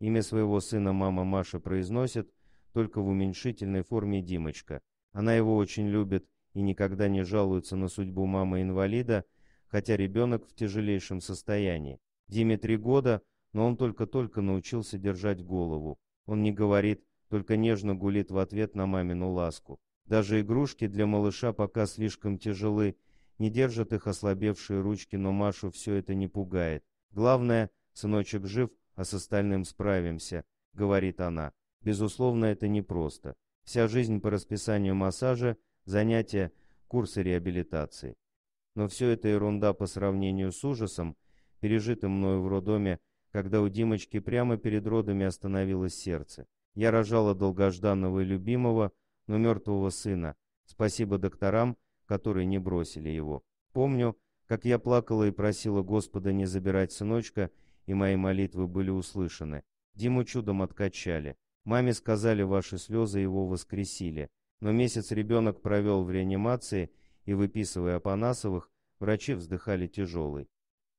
Имя своего сына мама Маша произносит, только в уменьшительной форме Димочка. Она его очень любит и никогда не жалуется на судьбу мамы-инвалида, хотя ребенок в тяжелейшем состоянии. Диме три года, но он только-только научился держать голову. Он не говорит, только нежно гулит в ответ на мамину ласку. Даже игрушки для малыша пока слишком тяжелы, не держат их ослабевшие ручки, но Машу все это не пугает. Главное, сыночек жив а с остальным справимся», — говорит она. «Безусловно, это непросто. Вся жизнь по расписанию массажа, занятия, курсы реабилитации. Но все это ерунда по сравнению с ужасом, пережитым мною в роддоме, когда у Димочки прямо перед родами остановилось сердце. Я рожала долгожданного и любимого, но мертвого сына. Спасибо докторам, которые не бросили его. Помню, как я плакала и просила Господа не забирать сыночка, и мои молитвы были услышаны. Диму чудом откачали. Маме сказали, ваши слезы его воскресили. Но месяц ребенок провел в реанимации, и, выписывая Апанасовых, врачи вздыхали тяжелый.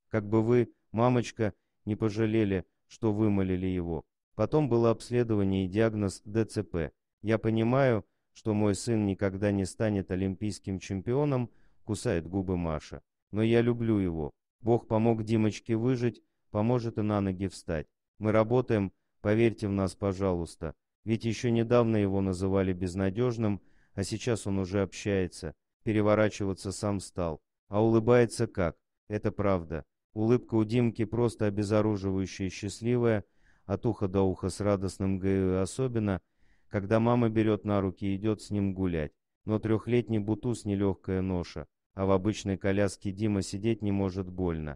Как бы вы, мамочка, не пожалели, что вымолили его. Потом было обследование и диагноз ДЦП. Я понимаю, что мой сын никогда не станет олимпийским чемпионом, кусает губы Маша. Но я люблю его. Бог помог Димочке выжить, поможет и на ноги встать. Мы работаем, поверьте в нас, пожалуйста. Ведь еще недавно его называли безнадежным, а сейчас он уже общается, переворачиваться сам стал. А улыбается как? Это правда. Улыбка у Димки просто обезоруживающая и счастливая, от уха до уха с радостным ГЭ особенно, когда мама берет на руки и идет с ним гулять. Но трехлетний бутуз нелегкая ноша, а в обычной коляске Дима сидеть не может больно.